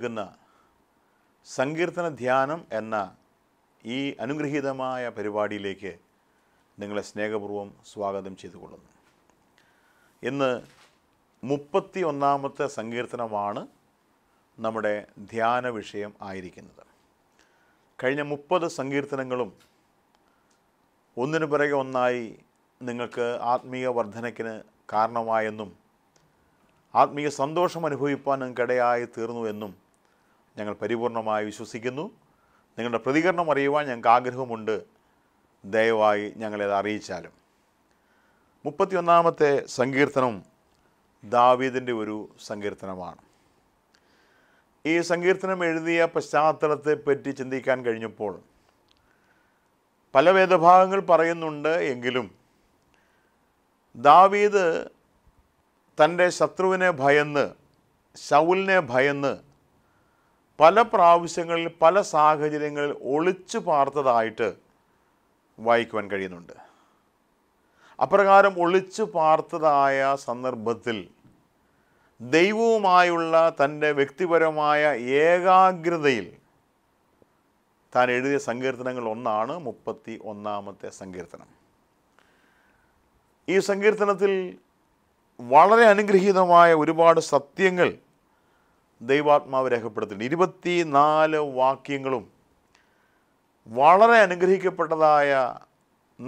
ഒരുക്കുന്ന സങ്കീർത്തന ധ്യാനം എന്ന ഈ അനുഗ്രഹീതമായ പരിപാടിയിലേക്ക് നിങ്ങളെ സ്നേഹപൂർവ്വം സ്വാഗതം ചെയ്തുകൊള്ളുന്നു ഇന്ന് മുപ്പത്തി ഒന്നാമത്തെ സങ്കീർത്തനമാണ് നമ്മുടെ ധ്യാന വിഷയം ആയിരിക്കുന്നത് കഴിഞ്ഞ മുപ്പത് സങ്കീർത്തനങ്ങളും ഒന്നിനു പിറകെ ഒന്നായി നിങ്ങൾക്ക് ആത്മീയ വർധനയ്ക്കിന് കാരണമായെന്നും ആത്മീയ സന്തോഷം അനുഭവിപ്പാൻ നിങ്ങൾക്കിടയായി തീർന്നു എന്നും ഞങ്ങൾ പരിപൂർണമായി വിശ്വസിക്കുന്നു നിങ്ങളുടെ പ്രതികരണം അറിയുവാൻ ഞങ്ങൾക്ക് ആഗ്രഹമുണ്ട് ദയവായി ഞങ്ങളത് അറിയിച്ചാലും മുപ്പത്തിയൊന്നാമത്തെ സങ്കീർത്തനം ദാവീദിൻ്റെ ഒരു സങ്കീർത്തനമാണ് ഈ സങ്കീർത്തനം എഴുതിയ പറ്റി ചിന്തിക്കാൻ കഴിഞ്ഞപ്പോൾ പല വേദഭാഗങ്ങൾ പറയുന്നുണ്ട് എങ്കിലും ദാവീദ് തൻ്റെ ശത്രുവിനെ ഭയന്ന് ശൗലിനെ ഭയന്ന് പല പ്രാവശ്യങ്ങളിൽ പല സാഹചര്യങ്ങളിൽ ഒളിച്ചു പാർത്തതായിട്ട് വായിക്കുവാൻ കഴിയുന്നുണ്ട് അപ്രകാരം ഒളിച്ചു പാർത്തതായ സന്ദർഭത്തിൽ ദൈവവുമായുള്ള തൻ്റെ വ്യക്തിപരമായ ഏകാഗ്രതയിൽ താൻ എഴുതിയ സങ്കീർത്തനങ്ങൾ ഒന്നാണ് മുപ്പത്തി ഒന്നാമത്തെ സങ്കീർത്തനം ഈ സങ്കീർത്തനത്തിൽ വളരെ അനുഗ്രഹീതമായ ഒരുപാട് സത്യങ്ങൾ ദൈവാത്മാവ് രേഖപ്പെടുത്തുന്നു ഇരുപത്തി നാല് വാക്യങ്ങളും വളരെ അനുഗ്രഹിക്കപ്പെട്ടതായ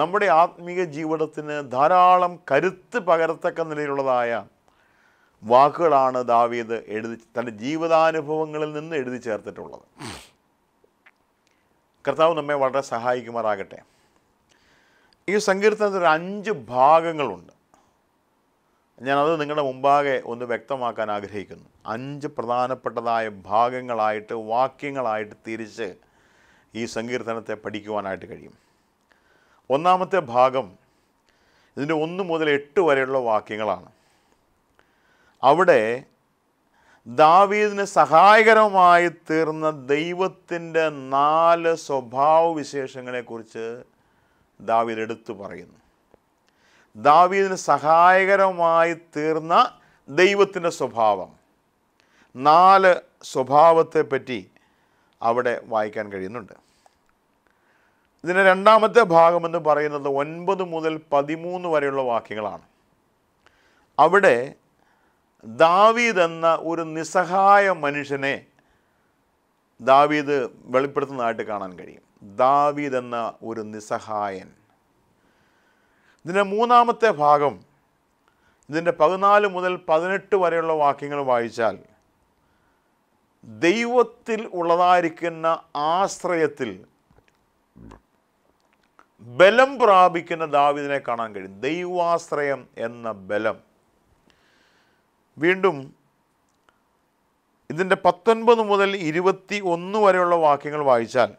നമ്മുടെ ആത്മീയ ജീവിതത്തിന് ധാരാളം കരുത്ത് പകരത്തക്ക നിലയിലുള്ളതായ വാക്കുകളാണ് ദാവീദ് എഴുതി തൻ്റെ ജീവിതാനുഭവങ്ങളിൽ നിന്ന് എഴുതി ചേർത്തിട്ടുള്ളത് കർത്താവ് നമ്മെ വളരെ സഹായിക്കുമാറാകട്ടെ ഈ സങ്കീർത്തനത്തിൽ അഞ്ച് ഭാഗങ്ങളുണ്ട് ഞാനത് നിങ്ങളുടെ മുമ്പാകെ ഒന്ന് വ്യക്തമാക്കാൻ ആഗ്രഹിക്കുന്നു അഞ്ച് പ്രധാനപ്പെട്ടതായ ഭാഗങ്ങളായിട്ട് വാക്യങ്ങളായിട്ട് തിരിച്ച് ഈ സങ്കീർത്തനത്തെ പഠിക്കുവാനായിട്ട് കഴിയും ഒന്നാമത്തെ ഭാഗം ഇതിൻ്റെ ഒന്ന് മുതൽ എട്ട് വരെയുള്ള വാക്യങ്ങളാണ് അവിടെ ദാവീദിന് സഹായകരമായി തീർന്ന ദൈവത്തിൻ്റെ നാല് സ്വഭാവവിശേഷങ്ങളെക്കുറിച്ച് ദാവീദ് എടുത്തു പറയുന്നു ദാവീദിന് സഹായകരമായി തീർന്ന ദൈവത്തിൻ്റെ സ്വഭാവം നാല് സ്വഭാവത്തെപ്പറ്റി അവിടെ വായിക്കാൻ കഴിയുന്നുണ്ട് ഇതിൻ്റെ രണ്ടാമത്തെ ഭാഗമെന്ന് പറയുന്നത് ഒൻപത് മുതൽ പതിമൂന്ന് വരെയുള്ള വാക്യങ്ങളാണ് അവിടെ ദാവീദ് എന്ന ഒരു നിസ്സഹായ മനുഷ്യനെ ദാവീദ് വെളിപ്പെടുത്തുന്നതായിട്ട് കാണാൻ കഴിയും ദാവീദ് എന്ന ഒരു നിസ്സഹായൻ ഇതിൻ്റെ മൂന്നാമത്തെ ഭാഗം ഇതിൻ്റെ പതിനാല് മുതൽ പതിനെട്ട് വരെയുള്ള വാക്യങ്ങൾ വായിച്ചാൽ ദൈവത്തിൽ ഉള്ളതായിരിക്കുന്ന ആശ്രയത്തിൽ ബലം പ്രാപിക്കുന്ന ദാവിദിനെ കാണാൻ കഴിയും ദൈവാശ്രയം എന്ന ബലം വീണ്ടും ഇതിൻ്റെ പത്തൊൻപത് മുതൽ ഇരുപത്തി ഒന്ന് വരെയുള്ള വാക്യങ്ങൾ വായിച്ചാൽ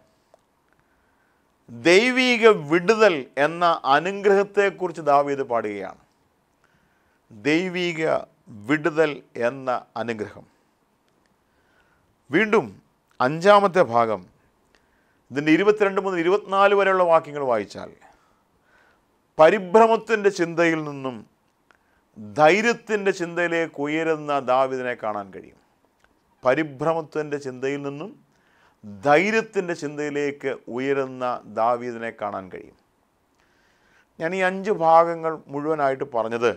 ദൈവീക വിടുതൽ എന്ന അനുഗ്രഹത്തെക്കുറിച്ച് ദാവീത് പാടുകയാണ് ദൈവീക വിടുതൽ എന്ന അനുഗ്രഹം വീണ്ടും അഞ്ചാമത്തെ ഭാഗം ഇതിൻ്റെ ഇരുപത്തിരണ്ട് മുതൽ ഇരുപത്തിനാല് വരെയുള്ള വാക്യങ്ങൾ വായിച്ചാൽ പരിഭ്രമത്തിൻ്റെ ചിന്തയിൽ നിന്നും ധൈര്യത്തിൻ്റെ ചിന്തയിലേക്ക് ഉയരുന്ന ദാവിദിനെ കാണാൻ കഴിയും പരിഭ്രമത്തിൻ്റെ ചിന്തയിൽ നിന്നും ധൈര്യത്തിൻ്റെ ചിന്തയിലേക്ക് ഉയരുന്ന ദാവീദിനെ കാണാൻ കഴിയും ഞാൻ ഈ അഞ്ച് ഭാഗങ്ങൾ മുഴുവനായിട്ട് പറഞ്ഞത്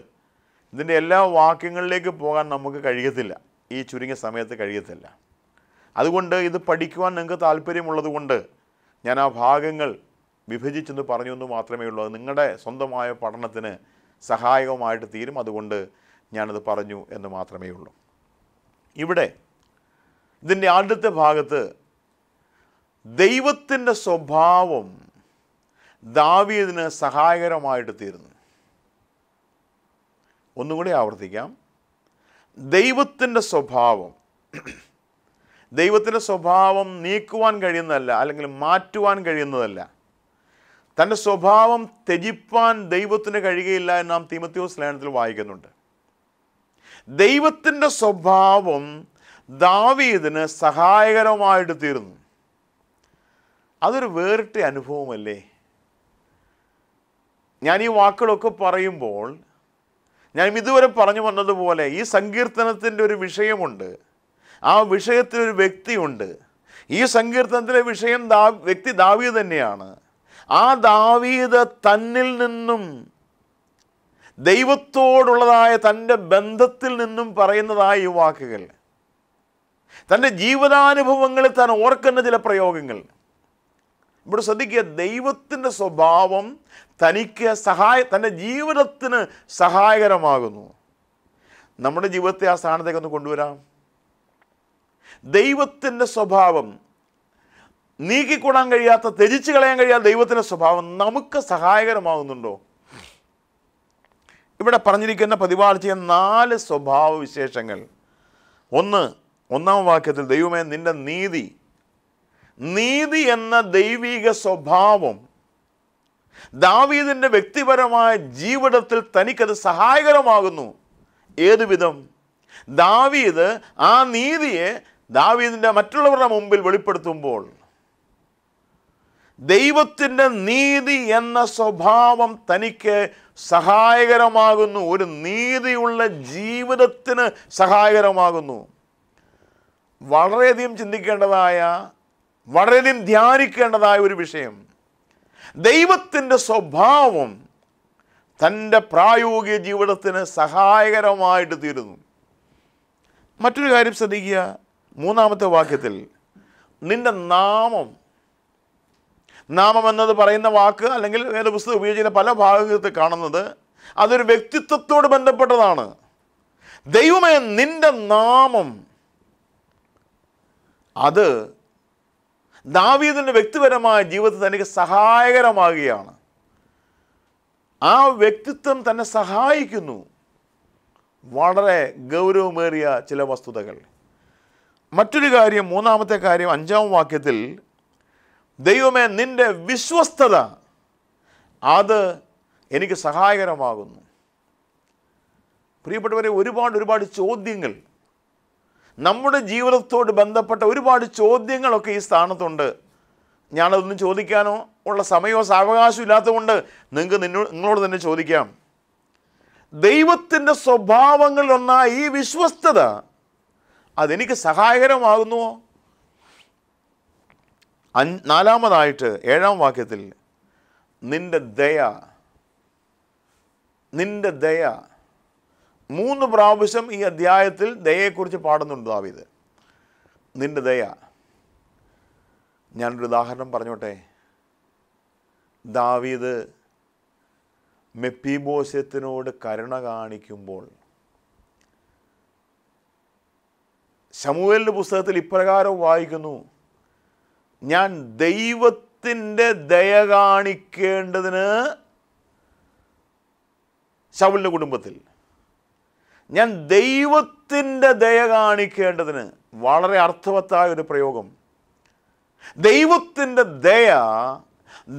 ഇതിൻ്റെ എല്ലാ വാക്യങ്ങളിലേക്ക് പോകാൻ നമുക്ക് കഴിയത്തില്ല ഈ ചുരുങ്ങിയ സമയത്ത് കഴിയത്തില്ല അതുകൊണ്ട് ഇത് പഠിക്കുവാൻ നിങ്ങൾക്ക് താല്പര്യമുള്ളതുകൊണ്ട് ഞാൻ ആ ഭാഗങ്ങൾ വിഭജിച്ചെന്ന് പറഞ്ഞു എന്ന് മാത്രമേ ഉള്ളൂ അത് നിങ്ങളുടെ സ്വന്തമായ പഠനത്തിന് സഹായകമായിട്ട് തീരും അതുകൊണ്ട് ഞാനത് പറഞ്ഞു എന്ന് മാത്രമേ ഉള്ളൂ ഇവിടെ ഇതിൻ്റെ ആദ്യത്തെ ഭാഗത്ത് ദൈവത്തിൻ്റെ സ്വഭാവം ദാവീദിന് സഹായകരമായിട്ട് തീരുന്നു ഒന്നുകൂടി ആവർത്തിക്കാം ദൈവത്തിൻ്റെ സ്വഭാവം ദൈവത്തിൻ്റെ സ്വഭാവം നീക്കുവാൻ കഴിയുന്നതല്ല അല്ലെങ്കിൽ മാറ്റുവാൻ കഴിയുന്നതല്ല തൻ്റെ സ്വഭാവം ത്യജിപ്പാൻ ദൈവത്തിന് കഴിയുകയില്ല എന്ന് നാം തീമത്യോസ് ലേഖനത്തിൽ വായിക്കുന്നുണ്ട് ദൈവത്തിൻ്റെ സ്വഭാവം ദാവീദിന് സഹായകരമായിട്ട് തീരുന്നു അതൊരു വേറിട്ട അനുഭവമല്ലേ ഞാൻ ഈ വാക്കുകളൊക്കെ പറയുമ്പോൾ ഞാൻ ഇതുവരെ പറഞ്ഞു വന്നതുപോലെ ഈ സങ്കീർത്തനത്തിൻ്റെ ഒരു വിഷയമുണ്ട് ആ വിഷയത്തിനൊരു വ്യക്തിയുണ്ട് ഈ സങ്കീർത്തനത്തിലെ വിഷയം ദാ വ്യക്തി ദാവീ തന്നെയാണ് ആ ദാവീത തന്നിൽ നിന്നും ദൈവത്തോടുള്ളതായ തൻ്റെ ബന്ധത്തിൽ നിന്നും പറയുന്നതായ ഈ വാക്കുകൾ തൻ്റെ ജീവിതാനുഭവങ്ങളിൽ താൻ ഓർക്കുന്ന ചില പ്രയോഗങ്ങൾ ഇവിടെ ശ്രദ്ധിക്കുക ദൈവത്തിൻ്റെ സ്വഭാവം തനിക്ക് സഹായ തൻ്റെ ജീവിതത്തിന് സഹായകരമാകുന്നു നമ്മുടെ ജീവിതത്തെ ആ സ്ഥാനത്തേക്ക് ഒന്ന് കൊണ്ടുവരാം ദൈവത്തിൻ്റെ സ്വഭാവം നീക്കിക്കൂടാൻ കഴിയാത്ത ത്യജിച്ച് കളയാൻ കഴിയാത്ത ദൈവത്തിൻ്റെ സ്വഭാവം നമുക്ക് സഹായകരമാകുന്നുണ്ടോ ഇവിടെ പറഞ്ഞിരിക്കുന്ന പ്രതിപാദിച്ച ചെയ്യുന്ന നാല് സ്വഭാവ വിശേഷങ്ങൾ ഒന്ന് ഒന്നാം വാക്യത്തിൽ ദൈവമേ നിൻ്റെ നീതി നീതി എന്ന ദൈവിക സ്വഭാവം ദാവീദിൻ്റെ വ്യക്തിപരമായ ജീവിതത്തിൽ തനിക്കത് സഹായകരമാകുന്നു ഏതുവിധം ദാവീദ് ആ നീതിയെ ദാവീദിൻ്റെ മറ്റുള്ളവരുടെ മുമ്പിൽ വെളിപ്പെടുത്തുമ്പോൾ ദൈവത്തിൻ്റെ നീതി എന്ന സ്വഭാവം തനിക്ക് സഹായകരമാകുന്നു ഒരു നീതിയുള്ള ജീവിതത്തിന് സഹായകരമാകുന്നു വളരെയധികം ചിന്തിക്കേണ്ടതായ വളരെയധികം ധ്യാനിക്കേണ്ടതായ ഒരു വിഷയം ദൈവത്തിൻ്റെ സ്വഭാവം തൻ്റെ പ്രായോഗിക ജീവിതത്തിന് സഹായകരമായിട്ട് തീരുന്നു മറ്റൊരു കാര്യം ശ്രദ്ധിക്കുക മൂന്നാമത്തെ വാക്യത്തിൽ നിൻ്റെ നാമം നാമം എന്നത് പറയുന്ന വാക്ക് അല്ലെങ്കിൽ പുസ്തകം ഉപയോഗിക്കുന്ന പല ഭാഗത്ത് കാണുന്നത് അതൊരു വ്യക്തിത്വത്തോട് ബന്ധപ്പെട്ടതാണ് ദൈവമേ നിൻ്റെ നാമം അത് ദാവീദിൻ്റെ വ്യക്തിപരമായ ജീവിതത്തിൽ തനിക്ക് സഹായകരമാകുകയാണ് ആ വ്യക്തിത്വം തന്നെ സഹായിക്കുന്നു വളരെ ഗൗരവമേറിയ ചില വസ്തുതകൾ മറ്റൊരു കാര്യം മൂന്നാമത്തെ കാര്യം അഞ്ചാം വാക്യത്തിൽ ദൈവമേ നിൻ്റെ വിശ്വസ്തത അത് എനിക്ക് സഹായകരമാകുന്നു പ്രിയപ്പെട്ടവരെ ഒരുപാട് ഒരുപാട് ചോദ്യങ്ങൾ നമ്മുടെ ജീവിതത്തോട് ബന്ധപ്പെട്ട ഒരുപാട് ചോദ്യങ്ങളൊക്കെ ഈ സ്ഥാനത്തുണ്ട് ഞാനതൊന്നും ചോദിക്കാനോ ഉള്ള സമയമോ സാവകാശം ഇല്ലാത്തതുകൊണ്ട് നിങ്ങൾക്ക് നിന്നോട് നിങ്ങളോട് തന്നെ ചോദിക്കാം ദൈവത്തിൻ്റെ സ്വഭാവങ്ങളിലൊന്നായ ഈ വിശ്വസ്തത അതെനിക്ക് സഹായകരമാകുന്നുവോ അൻ നാലാമതായിട്ട് ഏഴാം വാക്യത്തിൽ നിൻ്റെ ദയ നിൻ്റെ ദയ മൂന്ന് പ്രാവശ്യം ഈ അധ്യായത്തിൽ ദയയെക്കുറിച്ച് പാടുന്നുണ്ട് ദാവീദ് നിന്റെ ദയ ഞാനൊരു ഉദാഹരണം പറഞ്ഞോട്ടെ ദാവീദ് മെപ്പിബോശത്തിനോട് കരുണ കാണിക്കുമ്പോൾ ശമുവേലിൻ്റെ പുസ്തകത്തിൽ ഇപ്രകാരം വായിക്കുന്നു ഞാൻ ദൈവത്തിൻ്റെ ദയ കാണിക്കേണ്ടതിന് ശൗലിൻ്റെ കുടുംബത്തിൽ ഞാൻ ദൈവത്തിൻ്റെ ദയ കാണിക്കേണ്ടതിന് വളരെ അർത്ഥവത്തായ ഒരു പ്രയോഗം ദൈവത്തിൻ്റെ ദയ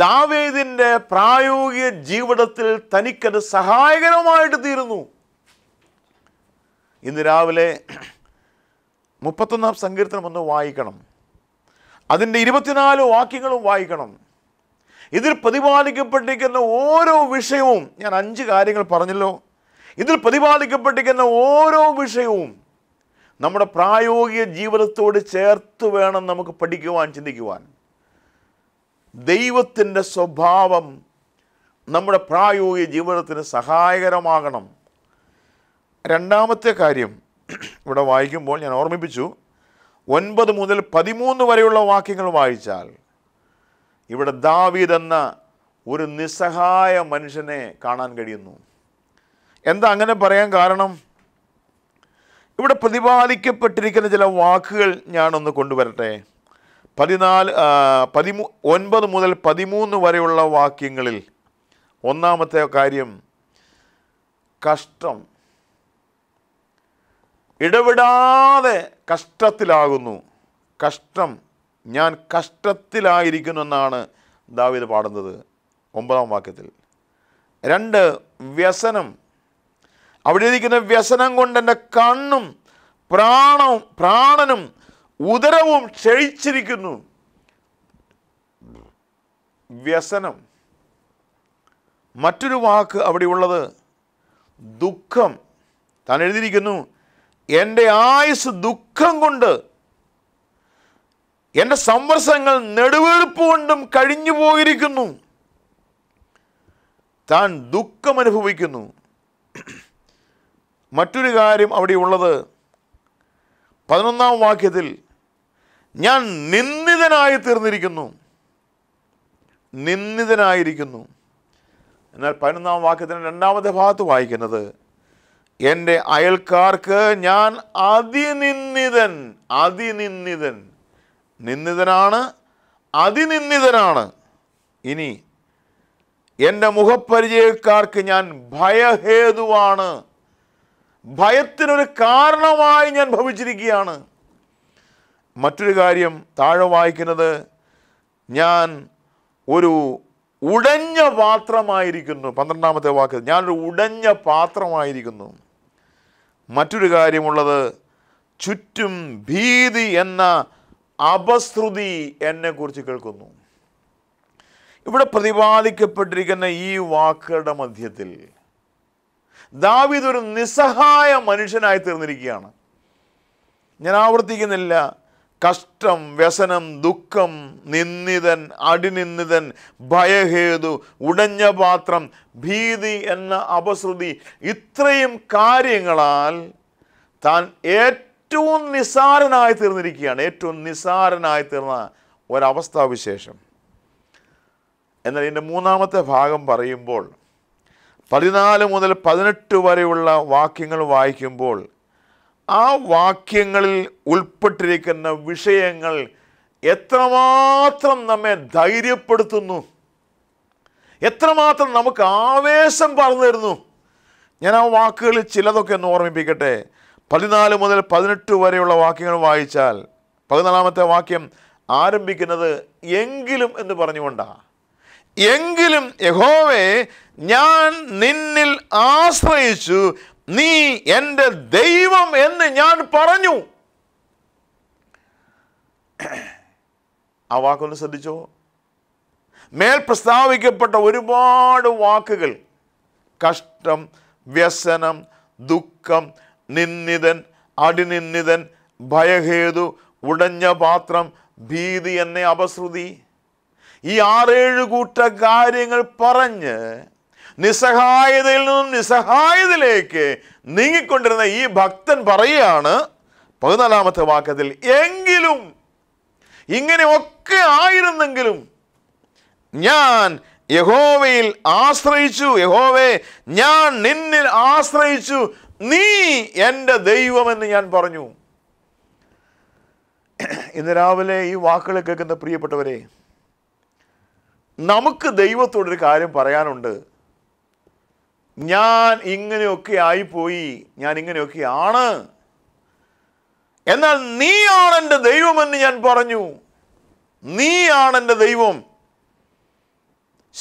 ദാവേദിൻ്റെ പ്രായോഗിക ജീവിതത്തിൽ തനിക്കത് സഹായകരമായിട്ട് തീരുന്നു ഇന്ന് രാവിലെ മുപ്പത്തൊന്നാം സങ്കീർത്തനം ഒന്ന് വായിക്കണം അതിൻ്റെ ഇരുപത്തിനാല് വാക്യങ്ങളും വായിക്കണം ഇതിൽ പ്രതിപാദിക്കപ്പെട്ടിരിക്കുന്ന ഓരോ വിഷയവും ഞാൻ അഞ്ച് കാര്യങ്ങൾ പറഞ്ഞല്ലോ ഇതിൽ പ്രതിപാദിക്കപ്പെട്ടിരിക്കുന്ന ഓരോ വിഷയവും നമ്മുടെ പ്രായോഗിക ജീവിതത്തോട് ചേർത്ത് വേണം നമുക്ക് പഠിക്കുവാൻ ചിന്തിക്കുവാൻ ദൈവത്തിൻ്റെ സ്വഭാവം നമ്മുടെ പ്രായോഗിക ജീവിതത്തിന് സഹായകരമാകണം രണ്ടാമത്തെ കാര്യം ഇവിടെ വായിക്കുമ്പോൾ ഞാൻ ഓർമ്മിപ്പിച്ചു ഒൻപത് മുതൽ പതിമൂന്ന് വരെയുള്ള വാക്യങ്ങൾ വായിച്ചാൽ ഇവിടെ ദാവീദ് എന്ന ഒരു നിസ്സഹായ മനുഷ്യനെ കാണാൻ കഴിയുന്നു എന്താ അങ്ങനെ പറയാൻ കാരണം ഇവിടെ പ്രതിപാദിക്കപ്പെട്ടിരിക്കുന്ന ചില വാക്കുകൾ ഞാനൊന്ന് കൊണ്ടുവരട്ടെ പതിനാല് പതിമൂ ഒൻപത് മുതൽ പതിമൂന്ന് വരെയുള്ള വാക്യങ്ങളിൽ ഒന്നാമത്തെ കാര്യം കഷ്ടം ഇടപെടാതെ കഷ്ടത്തിലാകുന്നു കഷ്ടം ഞാൻ കഷ്ടത്തിലായിരിക്കുന്നു എന്നാണ് ദാവിദ് പാടുന്നത് ഒമ്പതാം വാക്യത്തിൽ രണ്ട് വ്യസനം അവിടെ ഇരിക്കുന്ന വ്യസനം കൊണ്ട് എൻ്റെ കണ്ണും പ്രാണവും പ്രാണനും ഉദരവും ക്ഷയിച്ചിരിക്കുന്നു വ്യസനം മറ്റൊരു വാക്ക് അവിടെയുള്ളത് ദുഃഖം താൻ എഴുതിയിരിക്കുന്നു എൻ്റെ ആയുസ് ദുഃഖം കൊണ്ട് എൻ്റെ സംവത്സരങ്ങൾ നെടുവേർപ്പ് കൊണ്ടും കഴിഞ്ഞു പോയിരിക്കുന്നു താൻ ദുഃഖം അനുഭവിക്കുന്നു മറ്റൊരു കാര്യം അവിടെ ഉള്ളത് പതിനൊന്നാം വാക്യത്തിൽ ഞാൻ നിന്ദിതനായി തീർന്നിരിക്കുന്നു നിന്ദിതനായിരിക്കുന്നു എന്നാൽ പതിനൊന്നാം വാക്യത്തിൻ്റെ രണ്ടാമത്തെ ഭാഗത്ത് വായിക്കുന്നത് എൻ്റെ അയൽക്കാർക്ക് ഞാൻ അതിനിന്ദിതൻ അതിനിന്ദിതൻ നിന്ദിതനാണ് അതിനിന്ദിതനാണ് ഇനി എൻ്റെ മുഖപരിചയക്കാർക്ക് ഞാൻ ഭയഹേതുവാണ് ഭയത്തിനൊരു കാരണമായി ഞാൻ ഭവിച്ചിരിക്കുകയാണ് മറ്റൊരു കാര്യം താഴെ വായിക്കുന്നത് ഞാൻ ഒരു ഉടഞ്ഞ പാത്രമായിരിക്കുന്നു പന്ത്രണ്ടാമത്തെ വാക്ക് ഞാനൊരു ഉടഞ്ഞ പാത്രമായിരിക്കുന്നു മറ്റൊരു കാര്യമുള്ളത് ചുറ്റും ഭീതി എന്ന അപശ്രുതി എന്നെക്കുറിച്ച് കേൾക്കുന്നു ഇവിടെ പ്രതിപാദിക്കപ്പെട്ടിരിക്കുന്ന ഈ വാക്കുകളുടെ മധ്യത്തിൽ ദാവീദ് ഒരു നിസ്സഹായ മനുഷ്യനായി തീർന്നിരിക്കുകയാണ് ഞാൻ ആവർത്തിക്കുന്നില്ല കഷ്ടം വ്യസനം ദുഃഖം നിന്ദിതൻ അടിനിന്ദിതൻ ഭയഹേതു ഉടഞ്ഞ പാത്രം ഭീതി എന്ന അപശ്രുതി ഇത്രയും കാര്യങ്ങളാൽ താൻ ഏറ്റവും നിസ്സാരനായി തീർന്നിരിക്കുകയാണ് ഏറ്റവും നിസ്സാരനായി തീർന്ന ഒരവസ്ഥാവിശേഷം എന്നാൽ ഇതിൻ്റെ മൂന്നാമത്തെ ഭാഗം പറയുമ്പോൾ പതിനാല് മുതൽ പതിനെട്ട് വരെയുള്ള വാക്യങ്ങൾ വായിക്കുമ്പോൾ ആ വാക്യങ്ങളിൽ ഉൾപ്പെട്ടിരിക്കുന്ന വിഷയങ്ങൾ എത്രമാത്രം നമ്മെ ധൈര്യപ്പെടുത്തുന്നു എത്രമാത്രം നമുക്ക് ആവേശം പറഞ്ഞു തരുന്നു ഞാൻ ആ വാക്കുകളിൽ ചിലതൊക്കെ ഒന്ന് ഓർമ്മിപ്പിക്കട്ടെ പതിനാല് മുതൽ പതിനെട്ട് വരെയുള്ള വാക്യങ്ങൾ വായിച്ചാൽ പതിനാലാമത്തെ വാക്യം ആരംഭിക്കുന്നത് എങ്കിലും എന്ന് പറഞ്ഞുകൊണ്ടാണ് എങ്കിലും യഹോവേ ഞാൻ നിന്നിൽ ആശ്രയിച്ചു നീ എൻ്റെ ദൈവം എന്ന് ഞാൻ പറഞ്ഞു ആ വാക്കൊന്ന് ശ്രദ്ധിച്ചോ മേൽ പ്രസ്താവിക്കപ്പെട്ട ഒരുപാട് വാക്കുകൾ കഷ്ടം വ്യസനം ദുഃഖം നിന്നിതൻ അടിനിന്നിതൻ ഭയഹേതു ഉടഞ്ഞ പാത്രം ഭീതി എന്നെ അപശ്രുതി ഈ ആറേഴ് കൂട്ട കാര്യങ്ങൾ പറഞ്ഞ് നിസ്സഹായതയിൽ നിന്നും നിസ്സഹായതയിലേക്ക് നീങ്ങിക്കൊണ്ടിരുന്ന ഈ ഭക്തൻ പറയുകയാണ് പതിനാലാമത്തെ വാക്യത്തിൽ എങ്കിലും ഇങ്ങനെയൊക്കെ ആയിരുന്നെങ്കിലും ഞാൻ യഹോവയിൽ ആശ്രയിച്ചു യഹോവെ ഞാൻ നിന്നിൽ ആശ്രയിച്ചു നീ എൻ്റെ ദൈവമെന്ന് ഞാൻ പറഞ്ഞു ഇന്ന് രാവിലെ ഈ വാക്കുകൾ കേൾക്കുന്ന പ്രിയപ്പെട്ടവരെ നമുക്ക് ദൈവത്തോടൊരു കാര്യം പറയാനുണ്ട് ഞാൻ ഇങ്ങനെയൊക്കെ ആയിപ്പോയി ഞാൻ ഇങ്ങനെയൊക്കെ ആണ് എന്നാൽ നീയാണ് എൻ്റെ ദൈവമെന്ന് ഞാൻ പറഞ്ഞു നീയാണ് എൻ്റെ ദൈവം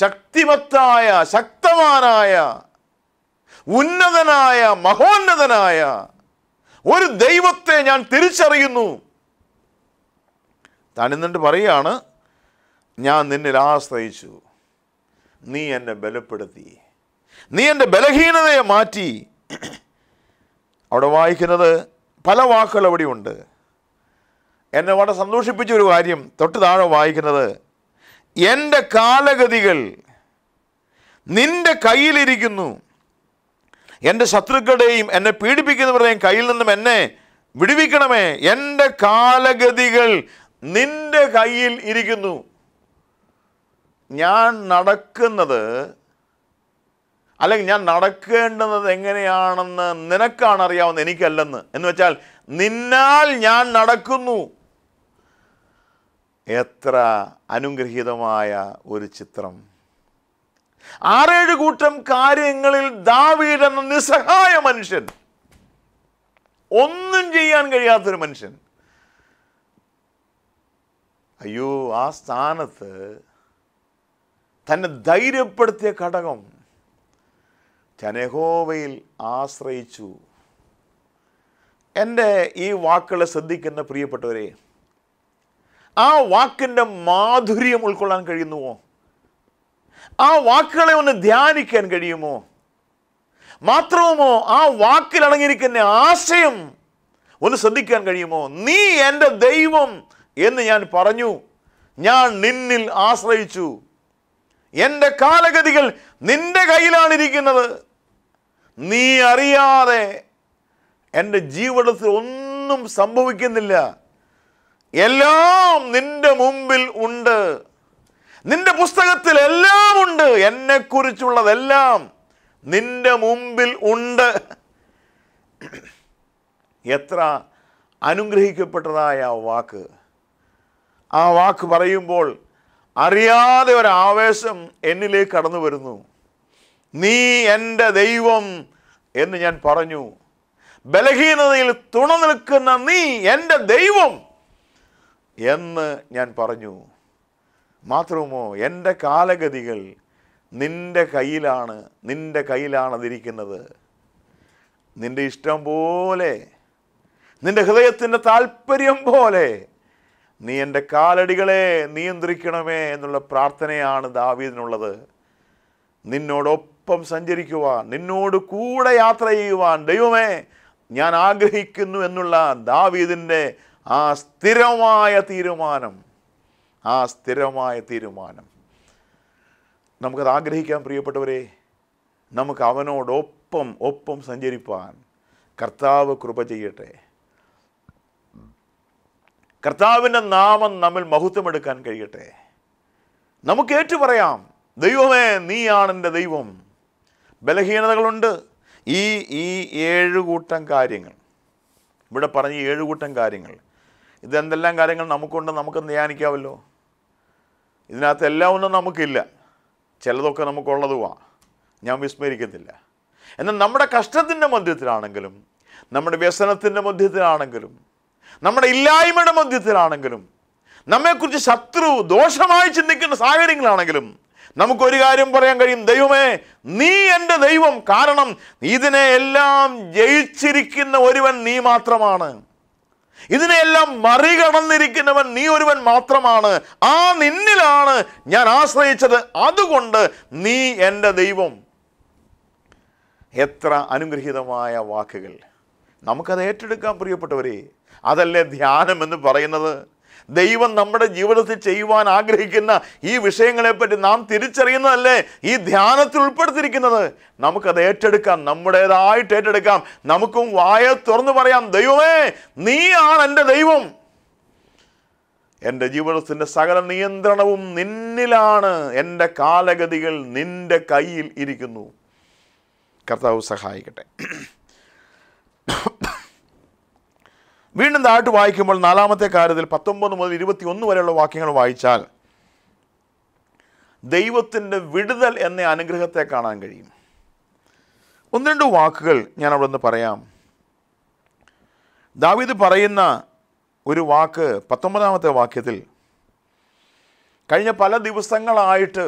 ശക്തിമത്തായ ശക്തമാനായ ഉന്നതനായ മഹോന്നതനായ ഒരു ദൈവത്തെ ഞാൻ തിരിച്ചറിയുന്നു താനിന്നിട്ട് പറയുകയാണ് ഞാൻ നിന്നിൽ ആശ്രയിച്ചു നീ എന്നെ ബലപ്പെടുത്തി നീ എൻ്റെ ബലഹീനതയെ മാറ്റി അവിടെ വായിക്കുന്നത് പല വാക്കുകൾ അവിടെയുണ്ട് എന്നെ വളരെ സന്തോഷിപ്പിച്ച ഒരു കാര്യം തൊട്ട് താഴെ വായിക്കുന്നത് എൻ്റെ കാലഗതികൾ നിൻ്റെ കയ്യിലിരിക്കുന്നു എൻ്റെ ശത്രുക്കളുടെയും എന്നെ പീഡിപ്പിക്കുന്നവരുടെയും കയ്യിൽ നിന്നും എന്നെ വിടുവിക്കണമേ എൻ്റെ കാലഗതികൾ നിൻ്റെ കയ്യിൽ ഇരിക്കുന്നു ഞാൻ നടക്കുന്നത് അല്ലെങ്കിൽ ഞാൻ നടക്കേണ്ടുന്നത് എങ്ങനെയാണെന്ന് നിനക്കാണ് അറിയാവുന്ന എനിക്കല്ലെന്ന് എന്ന് വെച്ചാൽ നിന്നാൽ ഞാൻ നടക്കുന്നു എത്ര അനുഗ്രഹീതമായ ഒരു ചിത്രം ആറേഴ് കൂട്ടം കാര്യങ്ങളിൽ ദാവീദ് എന്ന നിസ്സഹായ മനുഷ്യൻ ഒന്നും ചെയ്യാൻ കഴിയാത്തൊരു മനുഷ്യൻ അയ്യോ ആ സ്ഥാനത്ത് തന്നെ ധൈര്യപ്പെടുത്തിയ ഘടകം ഞാൻ ആശ്രയിച്ചു എൻ്റെ ഈ വാക്കുകൾ ശ്രദ്ധിക്കുന്ന പ്രിയപ്പെട്ടവരെ ആ വാക്കിൻ്റെ മാധുര്യം ഉൾക്കൊള്ളാൻ കഴിയുന്നുവോ ആ വാക്കുകളെ ഒന്ന് ധ്യാനിക്കാൻ കഴിയുമോ മാത്രവുമോ ആ വാക്കിൽ അടങ്ങിയിരിക്കുന്ന ആശയം ഒന്ന് ശ്രദ്ധിക്കാൻ കഴിയുമോ നീ എൻ്റെ ദൈവം എന്ന് ഞാൻ പറഞ്ഞു ഞാൻ നിന്നിൽ ആശ്രയിച്ചു എൻ്റെ കാലഗതികൾ നിൻ്റെ കയ്യിലാണിരിക്കുന്നത് നീ അറിയാതെ എൻ്റെ ജീവിതത്തിൽ ഒന്നും സംഭവിക്കുന്നില്ല എല്ലാം നിൻ്റെ മുമ്പിൽ ഉണ്ട് നിന്റെ പുസ്തകത്തിൽ എല്ലാം ഉണ്ട് എന്നെക്കുറിച്ചുള്ളതെല്ലാം നിന്റെ മുമ്പിൽ ഉണ്ട് എത്ര അനുഗ്രഹിക്കപ്പെട്ടതായ വാക്ക് ആ വാക്ക് പറയുമ്പോൾ അറിയാതെ ഒരാവേശം എന്നിലേക്ക് കടന്നു വരുന്നു നീ എൻ്റെ ദൈവം എന്ന് ഞാൻ പറഞ്ഞു ബലഹീനതയിൽ തുണ നിൽക്കുന്ന നീ എൻ്റെ ദൈവം എന്ന് ഞാൻ പറഞ്ഞു മാത്രമോ എൻ്റെ കാലഗതികൾ നിൻ്റെ കയ്യിലാണ് നിൻ്റെ കയ്യിലാണ് അതിരിക്കുന്നത് നിൻ്റെ ഇഷ്ടം പോലെ നിൻ്റെ ഹൃദയത്തിൻ്റെ താല്പര്യം പോലെ നീ എൻ്റെ കാലടികളെ നിയന്ത്രിക്കണമേ എന്നുള്ള പ്രാർത്ഥനയാണ് ദാവീദിനുള്ളത് നിന്നോടൊപ്പം സഞ്ചരിക്കുവാൻ നിന്നോട് കൂടെ യാത്ര ചെയ്യുവാൻ ദൈവമേ ഞാൻ ആഗ്രഹിക്കുന്നു എന്നുള്ള ദാവീദിൻ്റെ ആ സ്ഥിരമായ തീരുമാനം ആ സ്ഥിരമായ തീരുമാനം നമുക്കത് ആഗ്രഹിക്കാൻ പ്രിയപ്പെട്ടവരെ നമുക്ക് അവനോടൊപ്പം ഒപ്പം സഞ്ചരിപ്പാൻ കർത്താവ് കൃപ ചെയ്യട്ടെ കർത്താവിൻ്റെ നാമം നമ്മിൽ മഹത്വമെടുക്കാൻ കഴിയട്ടെ നമുക്ക് ഏറ്റു പറയാം ദൈവമേ നീയാണ് എൻ്റെ ദൈവം ബലഹീനതകളുണ്ട് ഈ ഈ ഏഴു കൂട്ടം കാര്യങ്ങൾ ഇവിടെ പറഞ്ഞ ഏഴു കൂട്ടം കാര്യങ്ങൾ ഇതെന്തെല്ലാം കാര്യങ്ങൾ നമുക്കുണ്ട് നമുക്ക് ധ്യാനിക്കാമല്ലോ ഇതിനകത്ത് എല്ലാം ഒന്നും നമുക്കില്ല ചിലതൊക്കെ നമുക്കുള്ളതുവാ ഞാൻ വിസ്മരിക്കത്തില്ല എന്നാൽ നമ്മുടെ കഷ്ടത്തിൻ്റെ മധ്യത്തിലാണെങ്കിലും നമ്മുടെ വ്യസനത്തിൻ്റെ മധ്യത്തിലാണെങ്കിലും നമ്മുടെ ഇല്ലായ്മയുടെ മധ്യത്തിലാണെങ്കിലും നമ്മെക്കുറിച്ച് ശത്രു ദോഷമായി ചിന്തിക്കുന്ന സാഹചര്യങ്ങളാണെങ്കിലും നമുക്കൊരു കാര്യം പറയാൻ കഴിയും ദൈവമേ നീ എൻ്റെ ദൈവം കാരണം ഇതിനെ എല്ലാം ജയിച്ചിരിക്കുന്ന ഒരുവൻ നീ മാത്രമാണ് ഇതിനെയെല്ലാം മറികടന്നിരിക്കുന്നവൻ നീ ഒരുവൻ മാത്രമാണ് ആ നിന്നിലാണ് ഞാൻ ആശ്രയിച്ചത് അതുകൊണ്ട് നീ എൻ്റെ ദൈവം എത്ര അനുഗ്രഹീതമായ വാക്കുകൾ നമുക്കത് ഏറ്റെടുക്കാൻ പ്രിയപ്പെട്ടവരെ അതല്ലേ ധ്യാനം എന്ന് പറയുന്നത് ദൈവം നമ്മുടെ ജീവിതത്തിൽ ചെയ്യുവാൻ ആഗ്രഹിക്കുന്ന ഈ വിഷയങ്ങളെപ്പറ്റി നാം തിരിച്ചറിയുന്നതല്ലേ ഈ ധ്യാനത്തിൽ ഉൾപ്പെടുത്തിയിരിക്കുന്നത് നമുക്കത് ഏറ്റെടുക്കാം നമ്മുടേതായിട്ട് ഏറ്റെടുക്കാം നമുക്കും വായ തുറന്നു പറയാം ദൈവമേ നീയാണ് എൻ്റെ ദൈവം എൻ്റെ ജീവിതത്തിൻ്റെ സകല നിയന്ത്രണവും നിന്നിലാണ് എൻ്റെ കാലഗതികൾ നിൻ്റെ കയ്യിൽ ഇരിക്കുന്നു കർത്താവ് സഹായിക്കട്ടെ വീണ്ടും താഴ്ത്ത് വായിക്കുമ്പോൾ നാലാമത്തെ കാര്യത്തിൽ പത്തൊമ്പത് മുതൽ ഇരുപത്തിയൊന്ന് വരെയുള്ള വാക്യങ്ങൾ വായിച്ചാൽ ദൈവത്തിൻ്റെ വിടുതൽ എന്ന അനുഗ്രഹത്തെ കാണാൻ കഴിയും ഒന്ന് രണ്ട് വാക്കുകൾ ഞാൻ അവിടെ നിന്ന് പറയാം ദാവിദ് പറയുന്ന ഒരു വാക്ക് പത്തൊമ്പതാമത്തെ വാക്യത്തിൽ കഴിഞ്ഞ പല ദിവസങ്ങളായിട്ട്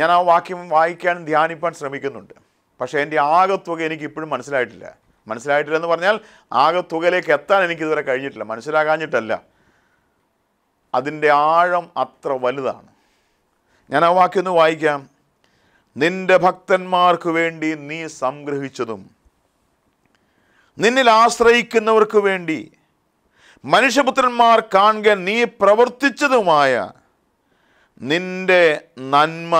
ഞാൻ ആ വാക്യം വായിക്കാൻ ധ്യാനിപ്പാൻ ശ്രമിക്കുന്നുണ്ട് പക്ഷേ എൻ്റെ ആകത്തുക എനിക്ക് ഇപ്പോഴും മനസ്സിലായിട്ടില്ല മനസ്സിലായിട്ടില്ലെന്ന് പറഞ്ഞാൽ ആകെ തുകയിലേക്ക് എത്താൻ എനിക്കിതുവരെ കഴിഞ്ഞിട്ടില്ല മനസ്സിലാകാഞ്ഞിട്ടല്ല അതിൻ്റെ ആഴം അത്ര വലുതാണ് ഞാൻ ആ വാക്കൊന്ന് വായിക്കാം നിന്റെ ഭക്തന്മാർക്ക് വേണ്ടി നീ സംഗ്രഹിച്ചതും നിന്നിൽ ആശ്രയിക്കുന്നവർക്ക് വേണ്ടി മനുഷ്യപുത്രന്മാർ കാണുക നീ പ്രവർത്തിച്ചതുമായ നിന്റെ നന്മ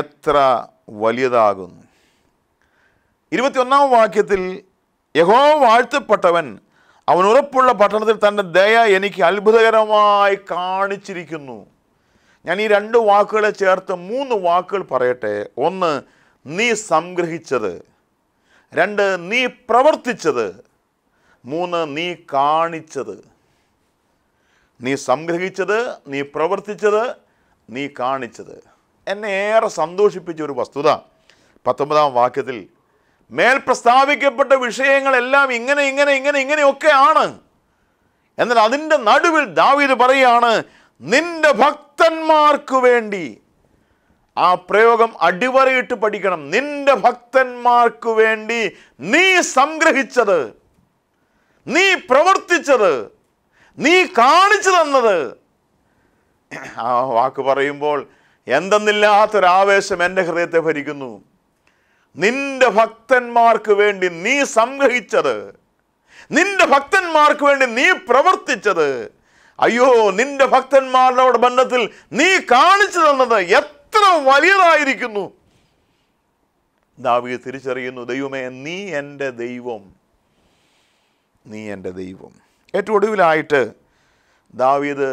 എത്ര വലിയതാകുന്നു ഇരുപത്തിയൊന്നാം വാക്യത്തിൽ യഹോ വാഴ്ത്തപ്പെട്ടവൻ അവൻ ഉറപ്പുള്ള പട്ടണത്തിൽ തൻ്റെ ദയ എനിക്ക് അത്ഭുതകരമായി കാണിച്ചിരിക്കുന്നു ഞാൻ ഈ രണ്ട് വാക്കുകളെ ചേർത്ത് മൂന്ന് വാക്കുകൾ പറയട്ടെ ഒന്ന് നീ സംഗ്രഹിച്ചത് രണ്ട് നീ പ്രവർത്തിച്ചത് മൂന്ന് നീ കാണിച്ചത് നീ സംഗ്രഹിച്ചത് നീ പ്രവർത്തിച്ചത് നീ കാണിച്ചത് എന്നെ ഏറെ സന്തോഷിപ്പിച്ച ഒരു വസ്തുത പത്തൊമ്പതാം വാക്യത്തിൽ മേൽ പ്രസ്താവിക്കപ്പെട്ട വിഷയങ്ങളെല്ലാം ഇങ്ങനെ ഇങ്ങനെ ഇങ്ങനെ ഇങ്ങനെയൊക്കെയാണ് എന്നാൽ അതിൻ്റെ നടുവിൽ ദാവീദ് പറയാണ് നിന്റെ ഭക്തന്മാർക്ക് വേണ്ടി ആ പ്രയോഗം അടിവരയിട്ട് പഠിക്കണം നിന്റെ ഭക്തന്മാർക്ക് വേണ്ടി നീ സംഗ്രഹിച്ചത് നീ പ്രവർത്തിച്ചത് നീ കാണിച്ചു തന്നത് ആ വാക്ക് പറയുമ്പോൾ എന്തെന്നില്ലാത്തൊരാവേശം എൻ്റെ ഹൃദയത്തെ ഭരിക്കുന്നു നിന്റെ ഭക്തന്മാർക്ക് വേണ്ടി നീ സംഗ്രഹിച്ചത് നിന്റെ ഭക്തന്മാർക്ക് വേണ്ടി നീ പ്രവർത്തിച്ചത് അയ്യോ നിന്റെ ഭക്തന്മാരുടെ ബന്ധത്തിൽ നീ കാണിച്ചു തന്നത് എത്ര വലിയതായിരിക്കുന്നു ദാവിയെ തിരിച്ചറിയുന്നു ദൈവമേ നീ എൻ്റെ ദൈവം നീ എൻ്റെ ദൈവം ഏറ്റവും ഒടുവിലായിട്ട് ദാവീദ്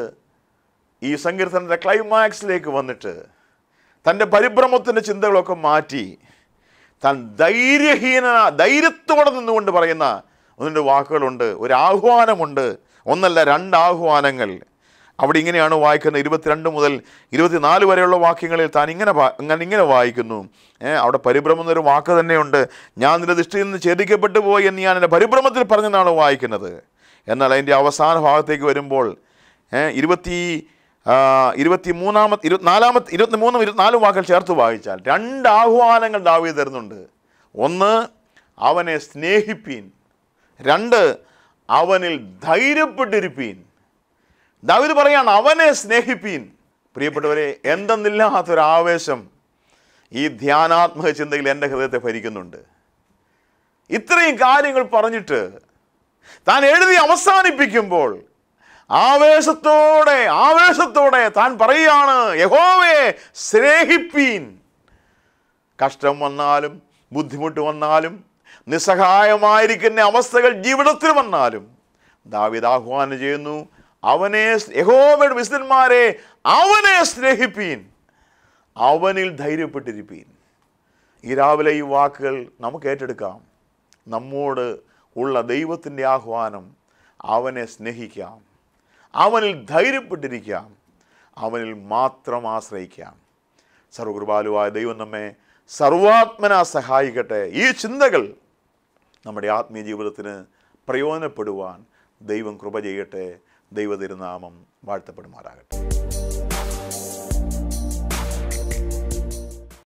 ഈ സങ്കീർത്തനത്തിൻ്റെ ക്ലൈമാക്സിലേക്ക് വന്നിട്ട് തൻ്റെ പരിഭ്രമത്തിൻ്റെ ചിന്തകളൊക്കെ മാറ്റി താൻ ധൈര്യഹീന ധൈര്യത്തോടെ നിന്നുകൊണ്ട് പറയുന്ന ഒന്നിൻ്റെ വാക്കുകളുണ്ട് ഒരു ആഹ്വാനമുണ്ട് ഒന്നല്ല രണ്ട് ആഹ്വാനങ്ങൾ അവിടെ ഇങ്ങനെയാണ് വായിക്കുന്നത് ഇരുപത്തിരണ്ട് മുതൽ ഇരുപത്തിനാല് വരെയുള്ള വാക്യങ്ങളിൽ താൻ ഇങ്ങനെ അങ്ങനെ ഇങ്ങനെ വായിക്കുന്നു അവിടെ പരിഭ്രമം എന്നൊരു വാക്ക് തന്നെയുണ്ട് ഞാൻ നിന്റെ ദൃഷ്ടിയിൽ നിന്ന് ഛേദിക്കപ്പെട്ടു പോയി എന്ന് ഞാൻ എൻ്റെ പരിഭ്രമത്തിൽ പറഞ്ഞെന്നാണ് വായിക്കുന്നത് എന്നാൽ അതിൻ്റെ അവസാന ഭാഗത്തേക്ക് വരുമ്പോൾ ഇരുപത്തി ഇരുപത്തി മൂന്നാമത്തെ ഇരുപത്തിനാലാമത്തെ ഇരുപത്തി മൂന്നും ഇരുപത്തിനാലും വാക്കൾ ചേർത്ത് വായിച്ചാൽ രണ്ട് ആഹ്വാനങ്ങൾ ദാവി തരുന്നുണ്ട് ഒന്ന് അവനെ സ്നേഹിപ്പീൻ രണ്ട് അവനിൽ ധൈര്യപ്പെട്ടിരിപ്പീൻ ദാവിത് പറയാണ് അവനെ സ്നേഹിപ്പീൻ പ്രിയപ്പെട്ടവരെ എന്തെന്നില്ലാത്തൊരാവേശം ഈ ധ്യാനാത്മക ചിന്തയിൽ എൻ്റെ ഹൃദയത്തെ ഭരിക്കുന്നുണ്ട് ഇത്രയും കാര്യങ്ങൾ പറഞ്ഞിട്ട് താൻ എഴുതി അവസാനിപ്പിക്കുമ്പോൾ ആവേശത്തോടെ ആവേശത്തോടെ താൻ പറയുകയാണ് യഹോവയെ സ്നേഹിപ്പീൻ കഷ്ടം വന്നാലും ബുദ്ധിമുട്ട് വന്നാലും നിസ്സഹായമായിരിക്കുന്ന അവസ്ഥകൾ ജീവിതത്തിൽ വന്നാലും ദാവിദ് ആഹ്വാനം ചെയ്യുന്നു അവനെ യഹോവയുടെ വിശുദ്ധന്മാരെ അവനെ സ്നേഹിപ്പീൻ അവനിൽ ധൈര്യപ്പെട്ടിരിപ്പീൻ ഈ രാവിലെ ഈ വാക്കുകൾ നമുക്ക് ഏറ്റെടുക്കാം നമ്മോട് ഉള്ള ദൈവത്തിൻ്റെ ആഹ്വാനം അവനെ സ്നേഹിക്കാം അവനിൽ ധൈര്യപ്പെട്ടിരിക്കാം അവനിൽ മാത്രം ആശ്രയിക്കാം സർവകൃപാലുവായ ദൈവം നമ്മെ സർവാത്മന സഹായിക്കട്ടെ ഈ ചിന്തകൾ നമ്മുടെ ആത്മീയ ജീവിതത്തിന് പ്രയോജനപ്പെടുവാൻ ദൈവം കൃപ ചെയ്യട്ടെ ദൈവതിരുനാമം വാഴ്ത്തപ്പെടുമാറാകട്ടെ